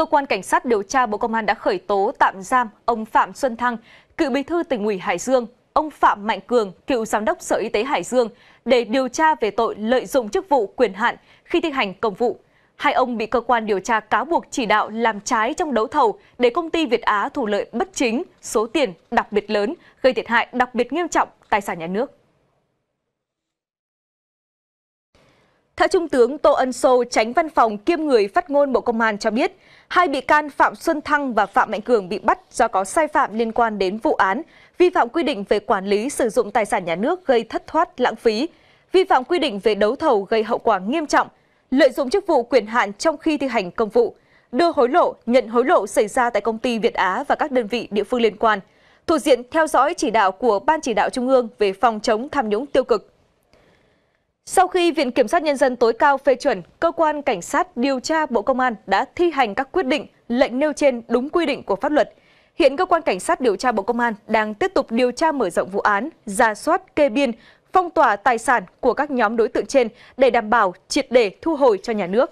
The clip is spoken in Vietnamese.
cơ quan cảnh sát điều tra Bộ Công an đã khởi tố tạm giam ông Phạm Xuân Thăng, cựu bí thư tỉnh ủy Hải Dương, ông Phạm Mạnh Cường, cựu giám đốc Sở Y tế Hải Dương để điều tra về tội lợi dụng chức vụ quyền hạn khi thi hành công vụ. Hai ông bị cơ quan điều tra cáo buộc chỉ đạo làm trái trong đấu thầu để công ty Việt Á thu lợi bất chính, số tiền đặc biệt lớn, gây thiệt hại đặc biệt nghiêm trọng tài sản nhà nước. Theo Trung tướng Tô Ân Sô, tránh văn phòng kiêm người phát ngôn Bộ Công an cho biết, hai bị can Phạm Xuân Thăng và Phạm Mạnh Cường bị bắt do có sai phạm liên quan đến vụ án vi phạm quy định về quản lý sử dụng tài sản nhà nước gây thất thoát lãng phí, vi phạm quy định về đấu thầu gây hậu quả nghiêm trọng, lợi dụng chức vụ quyền hạn trong khi thi hành công vụ, đưa hối lộ, nhận hối lộ xảy ra tại công ty Việt Á và các đơn vị địa phương liên quan, thuộc diện theo dõi chỉ đạo của Ban chỉ đạo Trung ương về phòng chống tham nhũng tiêu cực sau khi Viện Kiểm sát Nhân dân tối cao phê chuẩn, Cơ quan Cảnh sát điều tra Bộ Công an đã thi hành các quyết định, lệnh nêu trên đúng quy định của pháp luật. Hiện Cơ quan Cảnh sát điều tra Bộ Công an đang tiếp tục điều tra mở rộng vụ án, ra soát kê biên, phong tỏa tài sản của các nhóm đối tượng trên để đảm bảo triệt để thu hồi cho nhà nước.